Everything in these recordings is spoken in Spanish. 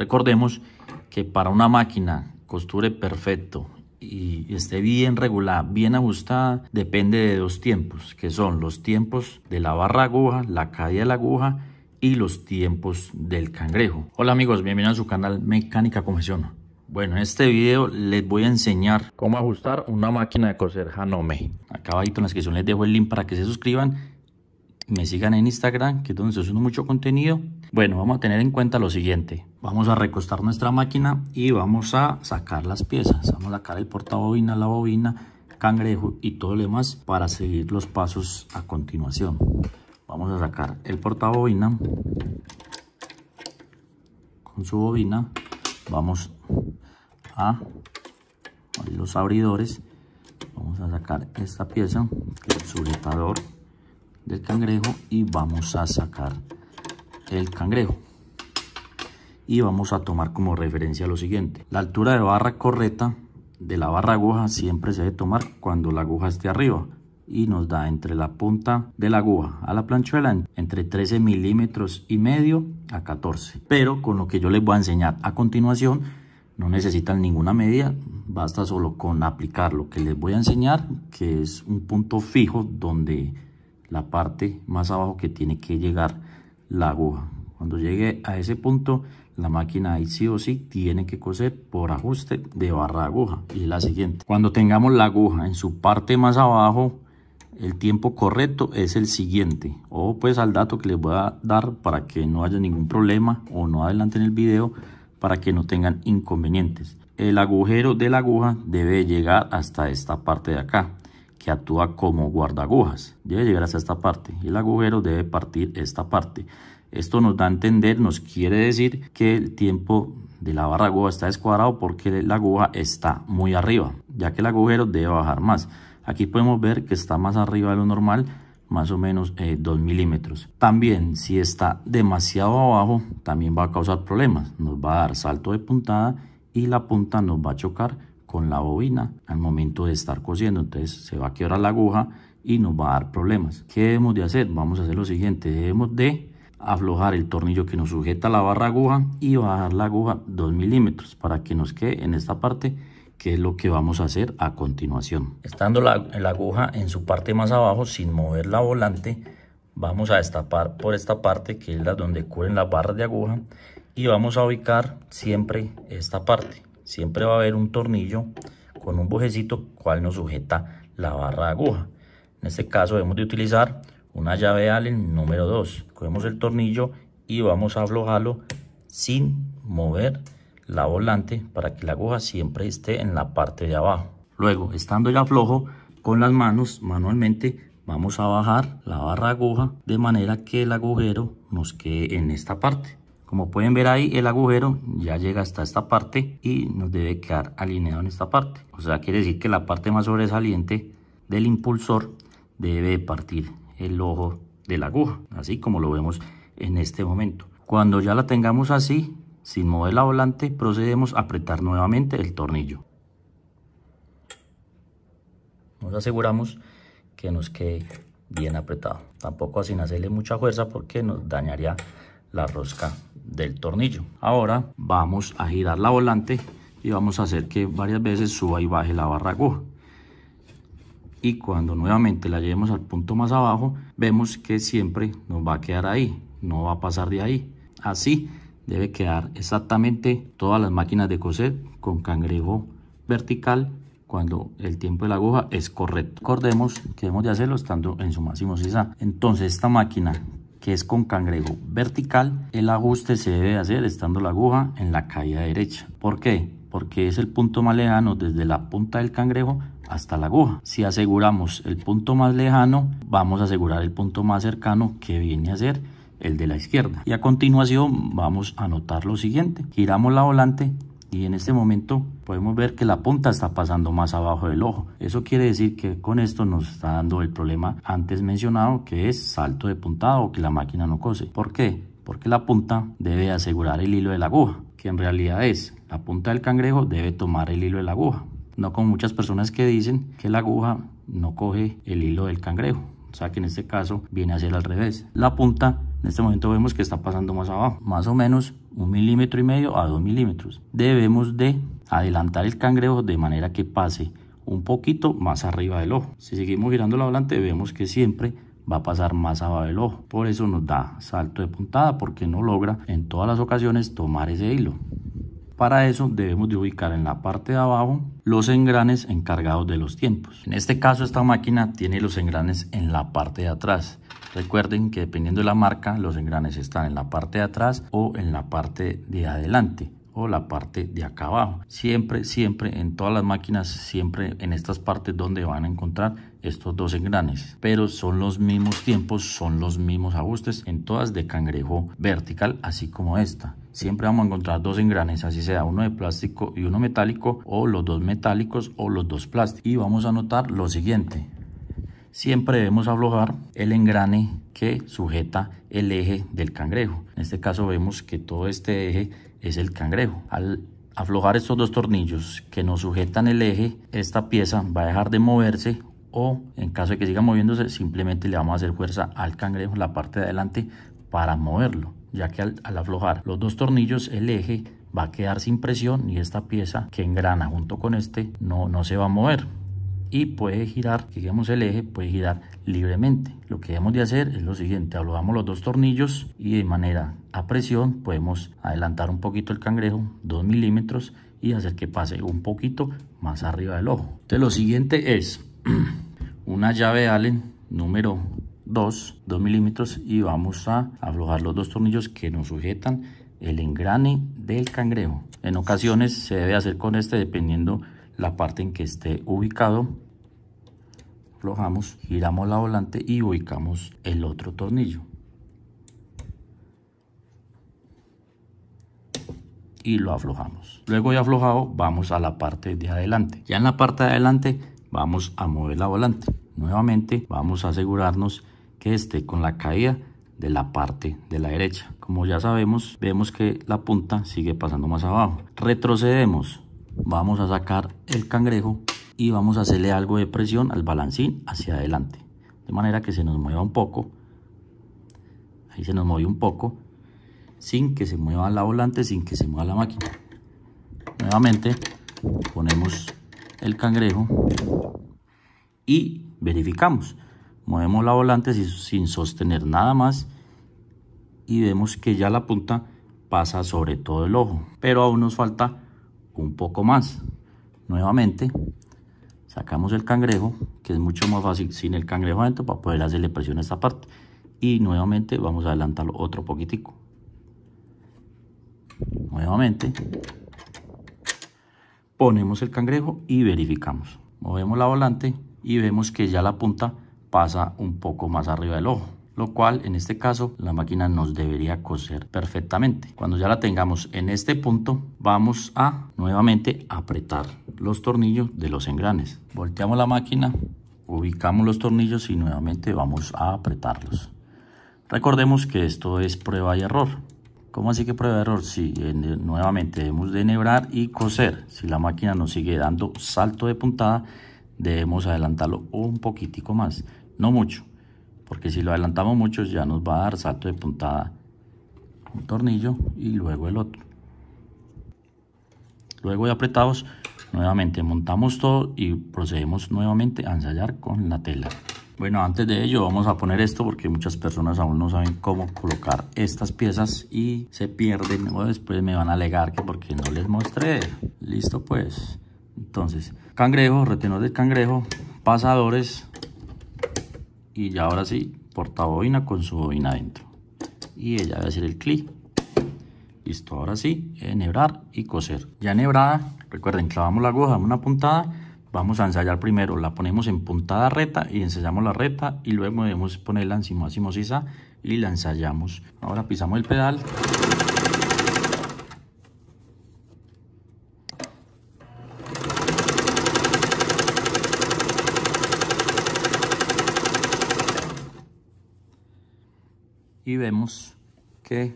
Recordemos que para una máquina costure perfecto y esté bien regulada, bien ajustada, depende de dos tiempos, que son los tiempos de la barra aguja, la caída de la aguja y los tiempos del cangrejo. Hola amigos, bienvenidos a su canal Mecánica Confesión. Bueno, en este video les voy a enseñar cómo ajustar una máquina de coser Hanome. Acá abajo en la descripción les dejo el link para que se suscriban me sigan en Instagram, que es donde se mucho contenido. Bueno, vamos a tener en cuenta lo siguiente. Vamos a recostar nuestra máquina y vamos a sacar las piezas. Vamos a sacar el portabobina, la bobina, cangrejo y todo lo demás para seguir los pasos a continuación. Vamos a sacar el portabobina con su bobina. Vamos a los abridores. Vamos a sacar esta pieza, el sujetador el cangrejo y vamos a sacar el cangrejo y vamos a tomar como referencia lo siguiente la altura de barra correcta de la barra aguja siempre se debe tomar cuando la aguja esté arriba y nos da entre la punta de la aguja a la planchuela entre 13 milímetros y medio a 14 pero con lo que yo les voy a enseñar a continuación no necesitan ninguna medida basta solo con aplicar lo que les voy a enseñar que es un punto fijo donde la parte más abajo que tiene que llegar la aguja. Cuando llegue a ese punto, la máquina ahí sí o sí tiene que coser por ajuste de barra aguja. Y la siguiente. Cuando tengamos la aguja en su parte más abajo, el tiempo correcto es el siguiente. O pues al dato que les voy a dar para que no haya ningún problema o no en el video para que no tengan inconvenientes. El agujero de la aguja debe llegar hasta esta parte de acá que actúa como guardagujas. Debe llegar hasta esta parte y el agujero debe partir esta parte. Esto nos da a entender, nos quiere decir que el tiempo de la barra aguja está descuadrado porque la aguja está muy arriba, ya que el agujero debe bajar más. Aquí podemos ver que está más arriba de lo normal, más o menos eh, dos 2 milímetros. También si está demasiado abajo, también va a causar problemas. Nos va a dar salto de puntada y la punta nos va a chocar con la bobina al momento de estar cosiendo. Entonces se va a quebrar la aguja y nos va a dar problemas. ¿Qué debemos de hacer? Vamos a hacer lo siguiente. Debemos de aflojar el tornillo que nos sujeta la barra aguja y bajar la aguja 2 milímetros para que nos quede en esta parte que es lo que vamos a hacer a continuación. Estando la, la aguja en su parte más abajo sin mover la volante, vamos a destapar por esta parte que es la donde cubren las barras de aguja y vamos a ubicar siempre esta parte siempre va a haber un tornillo con un bujecito cual nos sujeta la barra de aguja. En este caso debemos de utilizar una llave Allen número 2. Cogemos el tornillo y vamos a aflojarlo sin mover la volante para que la aguja siempre esté en la parte de abajo. Luego, estando ya flojo, con las manos manualmente vamos a bajar la barra aguja de manera que el agujero nos quede en esta parte. Como pueden ver ahí, el agujero ya llega hasta esta parte y nos debe quedar alineado en esta parte. O sea, quiere decir que la parte más sobresaliente del impulsor debe partir el ojo de la aguja, así como lo vemos en este momento. Cuando ya la tengamos así, sin mover la volante, procedemos a apretar nuevamente el tornillo. Nos aseguramos que nos quede bien apretado. Tampoco sin hacerle mucha fuerza porque nos dañaría la rosca del tornillo. Ahora vamos a girar la volante y vamos a hacer que varias veces suba y baje la barra aguja. Y cuando nuevamente la llevemos al punto más abajo, vemos que siempre nos va a quedar ahí, no va a pasar de ahí. Así debe quedar exactamente todas las máquinas de coser con cangrejo vertical cuando el tiempo de la aguja es correcto. Recordemos que debemos de hacerlo estando en su máximo Entonces esta máquina que es con cangrejo vertical, el ajuste se debe hacer estando la aguja en la caída derecha. ¿Por qué? Porque es el punto más lejano desde la punta del cangrejo hasta la aguja. Si aseguramos el punto más lejano, vamos a asegurar el punto más cercano que viene a ser el de la izquierda. Y a continuación vamos a anotar lo siguiente. Giramos la volante y en este momento podemos ver que la punta está pasando más abajo del ojo. Eso quiere decir que con esto nos está dando el problema antes mencionado que es salto de puntada o que la máquina no cose. ¿Por qué? Porque la punta debe asegurar el hilo de la aguja, que en realidad es la punta del cangrejo debe tomar el hilo de la aguja. No como muchas personas que dicen que la aguja no coge el hilo del cangrejo. O sea que en este caso viene a ser al revés. La punta en este momento vemos que está pasando más abajo, más o menos un milímetro y medio a dos milímetros. Debemos de adelantar el cangrejo de manera que pase un poquito más arriba del ojo. Si seguimos girando adelante vemos que siempre va a pasar más abajo del ojo. Por eso nos da salto de puntada porque no logra en todas las ocasiones tomar ese hilo. Para eso debemos de ubicar en la parte de abajo los engranes encargados de los tiempos. En este caso esta máquina tiene los engranes en la parte de atrás Recuerden que dependiendo de la marca, los engranes están en la parte de atrás o en la parte de adelante o la parte de acá abajo. Siempre, siempre, en todas las máquinas, siempre en estas partes donde van a encontrar estos dos engranes. Pero son los mismos tiempos, son los mismos ajustes en todas de cangrejo vertical, así como esta. Siempre vamos a encontrar dos engranes, así sea uno de plástico y uno metálico, o los dos metálicos o los dos plásticos. Y vamos a notar lo siguiente siempre debemos aflojar el engrane que sujeta el eje del cangrejo. En este caso vemos que todo este eje es el cangrejo. Al aflojar estos dos tornillos que nos sujetan el eje, esta pieza va a dejar de moverse o en caso de que siga moviéndose simplemente le vamos a hacer fuerza al cangrejo en la parte de adelante para moverlo ya que al, aflojar los dos tornillos el eje va a quedar sin presión y esta pieza que engrana junto con este no se va a mover y puede girar, que digamos el eje, puede girar libremente. Lo que debemos de hacer es lo siguiente, aflojamos los dos tornillos y de manera a presión podemos adelantar un poquito el cangrejo, 2 milímetros y hacer que pase un poquito más arriba del ojo. Entonces lo siguiente es una llave Allen número 2, 2 milímetros y vamos a aflojar los dos tornillos que nos sujetan el engrane del cangrejo. En ocasiones se debe hacer con este dependiendo la parte en que esté ubicado aflojamos, giramos la volante y ubicamos el otro tornillo y lo aflojamos luego ya aflojado vamos a la parte de adelante ya en la parte de adelante vamos a mover la volante nuevamente vamos a asegurarnos que esté con la caída de la parte de la derecha como ya sabemos vemos que la punta sigue pasando más abajo retrocedemos vamos a sacar el cangrejo y vamos a hacerle algo de presión al balancín hacia adelante de manera que se nos mueva un poco ahí se nos mueve un poco sin que se mueva la volante sin que se mueva la máquina nuevamente ponemos el cangrejo y verificamos movemos la volante sin sostener nada más y vemos que ya la punta pasa sobre todo el ojo pero aún nos falta un poco más. Nuevamente, sacamos el cangrejo, que es mucho más fácil sin el cangrejo adentro para poder hacerle presión a esta parte. Y nuevamente vamos a adelantarlo otro poquitico. Nuevamente, ponemos el cangrejo y verificamos. Movemos la volante y vemos que ya la punta pasa un poco más arriba del ojo lo cual en este caso la máquina nos debería coser perfectamente. Cuando ya la tengamos en este punto, vamos a nuevamente apretar los tornillos de los engranes. Volteamos la máquina, ubicamos los tornillos y nuevamente vamos a apretarlos. Recordemos que esto es prueba y error. ¿Cómo así que prueba y error? Si eh, nuevamente debemos de enhebrar y coser. Si la máquina nos sigue dando salto de puntada, debemos adelantarlo un poquitico más, no mucho porque si lo adelantamos mucho ya nos va a dar salto de puntada un tornillo y luego el otro luego de apretados nuevamente montamos todo y procedemos nuevamente a ensayar con la tela bueno antes de ello vamos a poner esto porque muchas personas aún no saben cómo colocar estas piezas y se pierden o después me van a alegar que porque no les mostré listo pues entonces cangrejo retenor del cangrejo pasadores y ya ahora sí portabobina con su bobina adentro y ella va a hacer el clic listo ahora sí enhebrar y coser ya enhebrada recuerden clavamos la aguja en una puntada vamos a ensayar primero la ponemos en puntada reta y ensayamos la reta y luego debemos ponerla encima sisa y la ensayamos ahora pisamos el pedal vemos que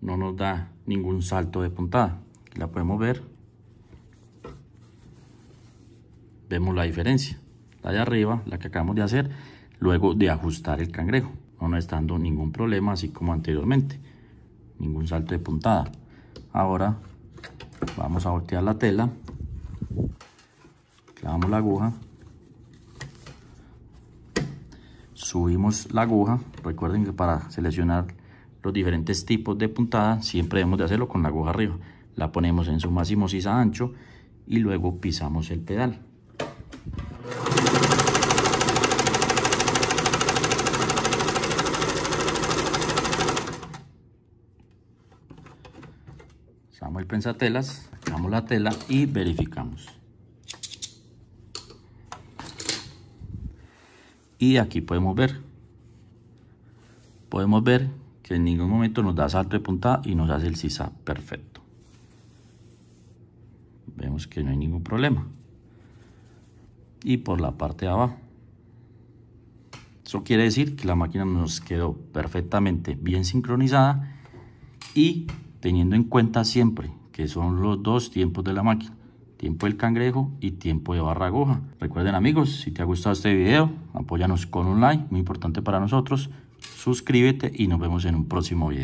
no nos da ningún salto de puntada. La podemos ver. Vemos la diferencia. La de arriba, la que acabamos de hacer, luego de ajustar el cangrejo. No nos está dando ningún problema, así como anteriormente. Ningún salto de puntada. Ahora vamos a voltear la tela. Clavamos la aguja subimos la aguja recuerden que para seleccionar los diferentes tipos de puntada siempre debemos de hacerlo con la aguja arriba la ponemos en su máximo sisa ancho y luego pisamos el pedal usamos el prensatelas sacamos la tela y verificamos y aquí podemos ver podemos ver que en ningún momento nos da salto de puntada y nos hace el sisa perfecto vemos que no hay ningún problema y por la parte de abajo eso quiere decir que la máquina nos quedó perfectamente bien sincronizada y teniendo en cuenta siempre que son los dos tiempos de la máquina tiempo del cangrejo y tiempo de goja. Recuerden amigos, si te ha gustado este video, apóyanos con un like, muy importante para nosotros. Suscríbete y nos vemos en un próximo video.